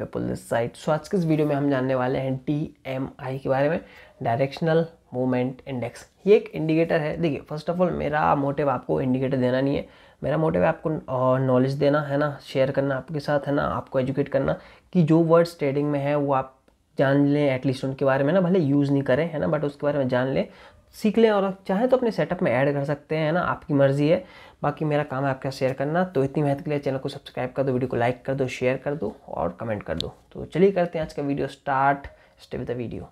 पे pull this side so आज के इस वीडियो में हम जानने वाले हैं टी एम आई के बारे में डायरेक्शनल मूवमेंट इंडेक्स ये एक इंडिकेटर है देखिए फर्स्ट ऑफ ऑल मेरा मोटिव आपको इंडिकेटर देना नहीं है मेरा मोटिव है आपको नॉलेज देना है ना शेयर करना आपके साथ है ना आपको एजुकेट करना कि जो वर्ड्स ट्रेडिंग में है वो आप जान लें एटलीस्ट उनके बारे में ना भले यूज़ नहीं करें है ना बट उसके बारे में जान लें सीख लें और चाहे तो अपने सेटअप में ऐड कर सकते हैं ना आपकी मर्ज़ी है बाकी मेरा काम है आपका शेयर करना तो इतनी मेहनत के लिए चैनल को सब्सक्राइब कर दो वीडियो को लाइक कर दो शेयर कर दो और कमेंट कर दो तो चलिए करते हैं आज का video start with the video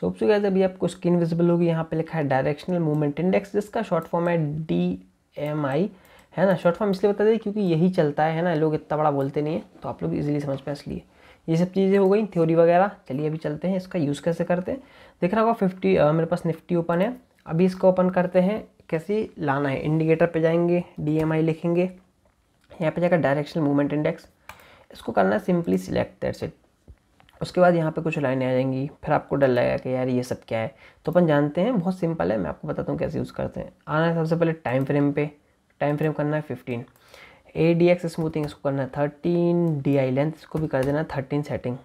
so ऑप्सो गैस अभी आपको स्क्रीन विजिबल होगी यहाँ पे लिखा है डायरेक्शनल मूवमेंट इंडेक्स जिसका शॉर्ट फॉर्म है डी एम आई है ना शॉर्ट फॉर्म इसलिए बता दें क्योंकि यही चलता है ना लोग इतना बड़ा बोलते नहीं है तो आप लोग इजिली समझ पाए इसलिए ये सब चीज़ें हो गई थ्योरी वगैरह चलिए अभी चलते हैं इसका यूज़ कैसे करते हैं देख रहा होगा फिफ्टी मेरे पास निफ्टी ओपन है अभी इसको ओपन करते हैं कैसे लाना है इंडिकेटर पे जाएंगे डीएमआई लिखेंगे यहाँ पे जाकर डायरेक्शनल मूवमेंट इंडेक्स इसको करना है सिंपली सिलेक्ट दैट्स इट उसके बाद यहाँ पे कुछ लाइनें आ जाएंगी फिर आपको डर लगेगा कि यार ये सब क्या है तो अपन जानते हैं बहुत सिंपल है मैं आपको बताता हूँ कैसे यूज़ करते हैं आना है सबसे पहले टाइम फ्रेम पे टाइम फ्रेम करना है fifteen A D X smoothing इसको करना है थर्टीन डी आई लेंथ इसको भी कर देना थर्टीन सेटिंग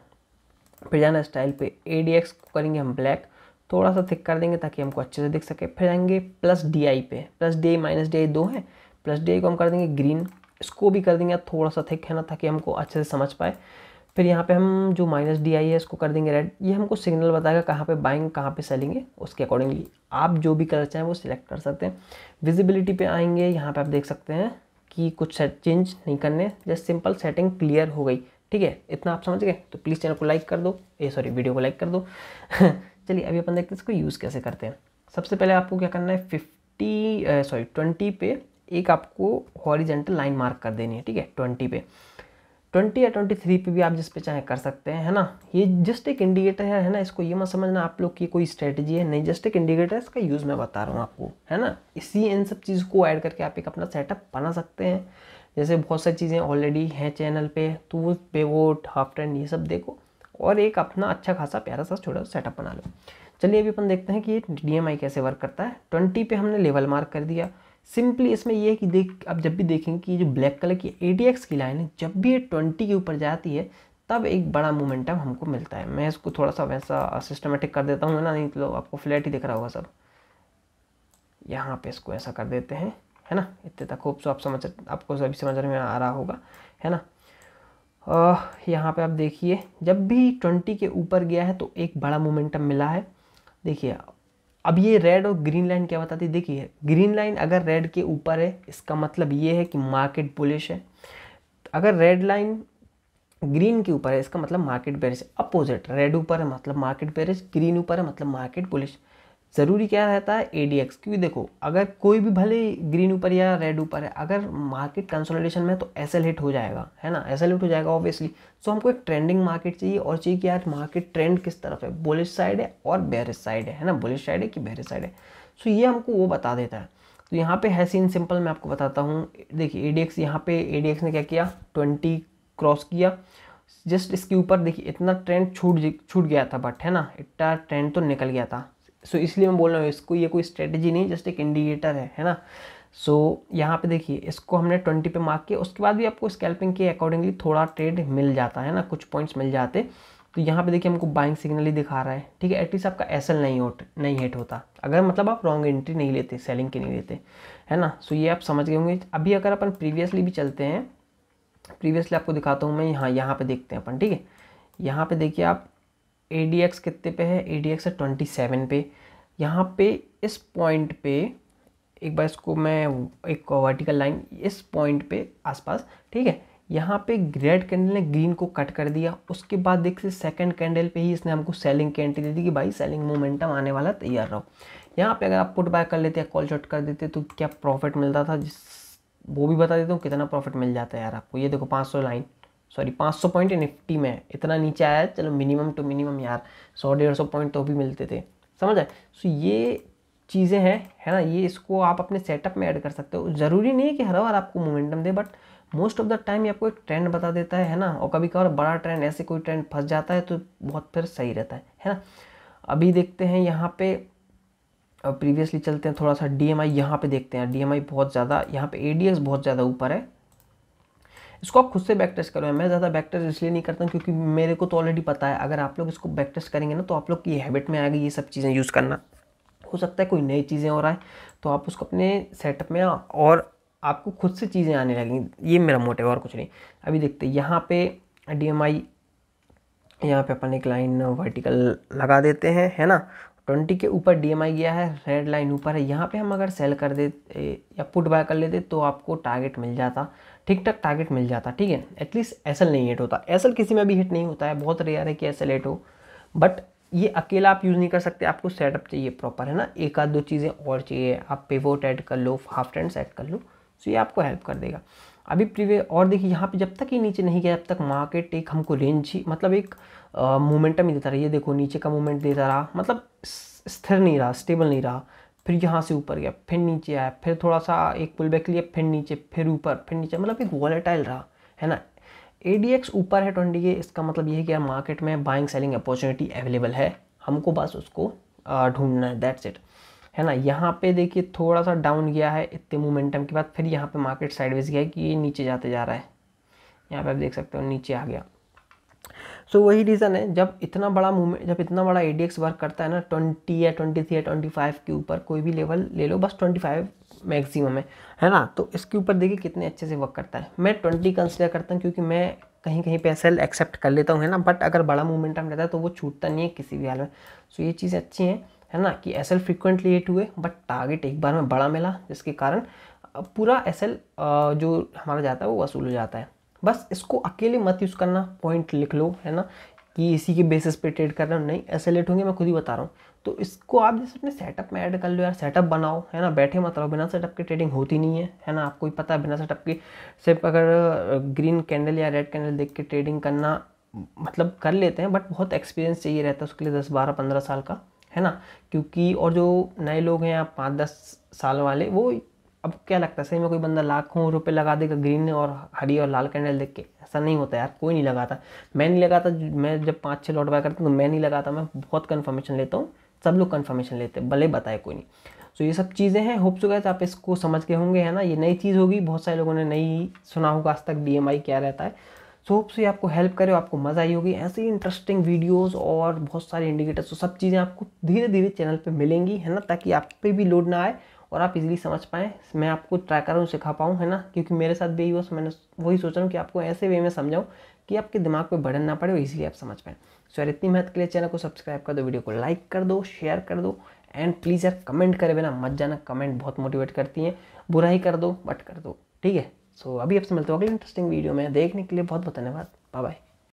फिर जाना स्टाइल पे ए डी एक्स को करेंगे हम ब्लैक थोड़ा सा थिक कर देंगे ताकि हमको अच्छे से दिख सके फिर आएंगे प्लस डी आई पे plus D I minus D I दो है प्लस डी आई को हम कर देंगे ग्रीन इसको भी कर देंगे थोड़ा सा थिक है ना ताकि हमको अच्छे से समझ पाए फिर यहाँ पे हम जो माइनस डी आई है इसको कर देंगे रेड ये हमको सिग्नल बताएगा कहाँ पे बाइंग कहाँ पे सेलिंग है उसके अकॉर्डिंगली आप जो भी कलर चाहें वो सिलेक्ट कर सकते हैं विजिबिलिटी पे आएंगे यहाँ पे आप देख सकते हैं कि कुछ चेंज नहीं करने जस्ट सिंपल सेटिंग क्लियर हो गई ठीक है इतना आप समझ गए तो प्लीज़ चैनल को लाइक कर दो ए सॉरी वीडियो को लाइक कर दो चलिए अभी अपन देखते हैं इसको यूज़ कैसे करते हैं सबसे पहले आपको क्या करना है फिफ्टी सॉरी ट्वेंटी पे एक आपको हॉरिजेंटल लाइन मार्क कर देनी है ठीक है ट्वेंटी पे ट्वेंटी या ट्वेंटी थ्री पे भी आप जिस पे चाहे कर सकते हैं है ना ये जस्ट एक इंडिकेटर है है ना इसको ये मत समझना आप लोग की कोई स्ट्रेटजी है नहीं जस्ट एक इंडिकेटर है इसका यूज़ मैं बता रहा हूँ आपको है ना इसी इन सब चीज़ को ऐड करके आप एक अपना सेटअप बना सकते हैं जैसे बहुत सारी चीज़ें ऑलरेडी हैं चैनल पे तो वो पे वो हाफ ट्रेंड ये सब देखो और एक अपना अच्छा खासा प्यारा सा छोटा सेटअप बना लो चलिए अभी अपन देखते हैं कि ये डी कैसे वर्क करता है ट्वेंटी पे हमने लेवल मार्क कर दिया सिंपली इसमें यह है कि देख आप जब भी देखेंगे कि जो ब्लैक कलर की ए की लाइन है जब भी ये ट्वेंटी के ऊपर जाती है तब एक बड़ा मोमेंटम हमको मिलता है मैं इसको थोड़ा सा वैसा सिस्टमेटिक कर देता हूँ ना नहीं तो आपको फ्लैट ही दिख रहा होगा सब यहाँ पे इसको ऐसा कर देते हैं है ना इतने तक होप सो आप समझ आपको सभी समझ में आ रहा होगा है ना यहाँ पे आप देखिए जब भी ट्वेंटी के ऊपर गया है तो एक बड़ा मोमेंटम मिला है देखिए अब ये रेड और ग्रीन लाइन क्या बताती है देखिए ग्रीन लाइन अगर रेड के ऊपर है इसका मतलब ये है कि मार्केट बुलिश है अगर रेड लाइन ग्रीन के ऊपर है इसका मतलब मार्केट बेरिश अपोजिट रेड ऊपर है मतलब मार्केट बेरिश ग्रीन ऊपर है मतलब मार्केट बुलिश ज़रूरी क्या रहता है ए डी एक्स क्योंकि देखो अगर कोई भी भले ग्रीन ऊपर या रेड ऊपर है अगर मार्केट कंसोलिडेशन में तो एस एल हिट हो जाएगा है ना एस एल हिट हो जाएगा ऑब्वियसली सो हमको एक ट्रेंडिंग मार्केट चाहिए और चाहिए कि यार मार्केट ट्रेंड किस तरफ है बुलिश साइड है और बेरिस साइड है है ना बुलिश साइड है कि बेरिस साइड है सो ये हमको वो बता देता है तो यहाँ पे है सीन सिंपल मैं आपको बताता हूँ देखिए ए डी एक्स यहाँ पे ए डी एक्स ने क्या किया ट्वेंटी क्रॉस किया जस्ट इसके ऊपर देखिए इतना ट्रेंड छूट छूट गया था बट है ना इतना ट्रेंड तो निकल गया था सो इसलिए मैं बोल रहा हूँ इसको ये कोई स्ट्रेटजी नहीं जस्ट एक इंडिकेटर है है ना सो so, यहाँ पे देखिए इसको हमने ट्वेंटी पे मार्क किया उसके बाद भी आपको स्कैल्पिंग के अकॉर्डिंगली थोड़ा ट्रेड मिल जाता है ना कुछ पॉइंट्स मिल जाते तो यहाँ पे देखिए हमको बाइंग सिग्नल ही दिखा रहा है ठीक है एटलीस्ट आपका एसल नहीं होट नहीं हिट होता अगर मतलब आप रॉन्ग एंट्री नहीं लेते सेलिंग के नहीं लेते है ना सो so, ये आप समझ गए होंगे अभी अगर अपन प्रीवियसली भी चलते हैं प्रीवियसली आपको दिखाता हूँ मैं यहाँ यहाँ पर देखते हैं अपन ठीक है यहाँ पर देखिए आप ए डी एक्स कितने पे है ए डी एक्स है ट्वेंटी सेवन पे यहाँ पे इस पॉइंट पे एक बार इसको मैं एक वर्टिकल लाइन इस पॉइंट पे आसपास ठीक है यहाँ पे रेड कैंडल ने ग्रीन को कट कर दिया उसके बाद से सेकंड कैंडल पे ही इसने हमको सेलिंग की एंट्री दे दी कि भाई सेलिंग मोमेंटम आने वाला तैयार रहो यहाँ पे अगर आप पुट बाय कर लेते या कॉल शॉट कर देते तो क्या प्रॉफिट मिलता था जिस वो भी बता देता हूँ कितना प्रॉफिट मिल जाता है यार आपको ये देखो पाँच सौ लाइन सॉरी 500 पॉइंट निफ्टी में इतना नीचे आया चलो मिनिमम टू मिनिमम यार सौ डेढ़ सौ पॉइंट तो भी मिलते थे समझ आए सो ये चीज़ें हैं है ना ये इसको आप अपने सेटअप में ऐड कर सकते हो ज़रूरी नहीं है कि हर बार आपको मोमेंटम दे but most of the time ये आपको एक ट्रेंड बता देता है है ना और कभी कभार बड़ा ट्रेंड ऐसे कोई ट्रेंड फंस जाता है तो बहुत फिर सही रहता है है ना अभी देखते हैं यहाँ पे प्रीवियसली चलते हैं थोड़ा सा डी एम आई यहाँ पर देखते हैं डी एम आई बहुत ज़्यादा यहाँ पे ए डी एक्स बहुत ज़्यादा ऊपर है इसको आप खुद से बैक टेस्ट करो मैं ज़्यादा बैक टेस्ट इसलिए नहीं करता हूँ क्योंकि मेरे को तो ऑलरेडी पता है अगर आप लोग इसको बैक टेस्ट करेंगे ना तो आप लोग की हैबिट में आएगी ये सब चीज़ें यूज़ करना हो सकता है कोई नई चीज़ें और आए तो आप उसको अपने सेटअप में और आपको खुद से चीज़ें आने लगेंगी ये मेरा मोटिव और कुछ नहीं अभी देखते यहाँ पे डी एम आई यहाँ पर अपन एक लाइन वर्टिकल लगा देते हैं है ना ट्वेंटी के ऊपर डी गया है रेड लाइन ऊपर है यहाँ पे हम अगर सेल कर दे या पुट बाय कर लेते तो आपको टारगेट मिल जाता ठीक ठाक टारगेट मिल जाता ठीक है एटलीस्ट एस नहीं हिट होता एस किसी में भी हिट नहीं होता है बहुत रेयर है कि एस हिट हो बट ये अकेला आप यूज़ नहीं कर सकते आपको सेटअप चाहिए प्रॉपर है ना एक आध दो चीज़ें और चाहिए आप वोट ऐड कर लो हाफ ट्रेंड्स ऐड कर लो सो तो ये आपको हेल्प कर देगा अभी प्रीवे और देखिए यहाँ पे जब तक ये नीचे नहीं गया तब तक मार्केट एक हमको रेंज ही मतलब एक मोमेंटम ही देता रहा ये देखो नीचे का मोमेंट देता रहा मतलब स्थिर नहीं रहा स्टेबल नहीं रहा फिर यहाँ से ऊपर गया फिर नीचे आया फिर थोड़ा सा एक पुल बैक लिया फिर नीचे फिर ऊपर फिर नीचे मतलब एक वॉलेटाइल रहा है ना ए ऊपर है ट्वेंटी के इसका मतलब ये है कि यार मार्केट में बाइंग सेलिंग अपॉर्चुनिटी अवेलेबल है हमको बस उसको ढूंढना है दैट्स इट है ना यहाँ पे देखिए थोड़ा सा डाउन गया है इतने मोमेंटम के बाद फिर यहाँ पे मार्केट साइडवेज गया है कि ये नीचे जाते जा रहा है यहाँ पे आप देख सकते हो नीचे आ गया सो so, वही रीज़न है जब इतना बड़ा मूवमेंट जब इतना बड़ा ए वर्क करता है ना ट्वेंटी या ट्वेंटी थ्री या ट्वेंटी फाइव के ऊपर कोई भी लेवल ले लो बस ट्वेंटी फाइव मैक्सिमम है है ना तो इसके ऊपर देखिए कितने अच्छे से वर्क करता है मैं ट्वेंटी कंसिडर करता हूँ क्योंकि मैं कहीं कहीं पे सेल एक्सेप्ट कर लेता हूँ है ना बट अगर बड़ा मोमेंटम रहता है तो वो छूटता नहीं है किसी भी हाल में सो so, ये चीज़ें अच्छी हैं है ना कि एस एल फ्रिक्वेंटली हिट हुए बट टारगेट एक बार में बड़ा मिला जिसके कारण पूरा एस एल जो हमारा जाता है वो वसूल हो जाता है बस इसको अकेले मत यूज़ करना पॉइंट लिख लो है ना कि इसी के बेसिस पे ट्रेड कर रहे हो नहीं ऐसे लेट होंगे मैं खुद ही बता रहा हूँ तो इसको आप जैसे अपने सेटअप में ऐड कर लो यार सेटअप बनाओ है ना बैठे मत रहो बिना सेटअप के ट्रेडिंग होती नहीं है है ना आपको ही पता है बिना सेटअप के सिर्फ अगर ग्रीन कैंडल या रेड कैंडल देख के ट्रेडिंग करना मतलब कर लेते हैं बट बहुत एक्सपीरियंस चाहिए रहता है उसके लिए दस बारह पंद्रह साल का है ना क्योंकि और जो नए लोग हैं आप पाँच दस साल वाले वो अब क्या लगता है सही में कोई बंदा लाखों रुपए लगा देगा ग्रीन और हरी और लाल कैंडल देख के ऐसा नहीं होता यार कोई नहीं लगाता मैं नहीं लगाता मैं जब पाँच छः लॉट बाय करता हूँ तो मैं नहीं लगाता मैं बहुत कन्फर्मेशन लेता हूँ सब लोग कन्फर्मेशन लेते हैं भले बताए कोई नहीं सो so, ये सब चीज़ें हैं होप सो गए आप इसको समझ के होंगे है ना ये नई चीज़ होगी बहुत सारे लोगों ने नहीं सुना होगा आज तक डी क्या रहता है सो होप से आपको हेल्प करे आपको मज़ा आई होगी ऐसी इंटरेस्टिंग वीडियोस और बहुत सारे इंडिकेटर्स तो सब चीज़ें आपको धीरे धीरे चैनल पे मिलेंगी है ना ताकि आप पे भी लोड ना आए और आप इजीली समझ पाएँ मैं आपको ट्राई करूँ सिखा पाऊँ है ना क्योंकि मेरे साथ भी बस मैंने वही सोच रहा हूँ कि आपको ऐसे वे में समझाऊँ कि आपके दिमाग पर बढ़न ना पड़े और इजीली आप समझ पाएँ सो यार इतनी मेहनत के लिए चैनल को सब्सक्राइब कर दो वीडियो को लाइक कर दो शेयर कर दो एंड प्लीज़ यार कमेंट करे बिना मत जाना कमेंट बहुत मोटिवेट करती हैं बुरा ही कर दो बट कर दो ठीक है सो so, अभी आपसे मिलते हो अगले इंटरेस्टिंग वीडियो में देखने के लिए बहुत बहुत धन्यवाद बाय बाय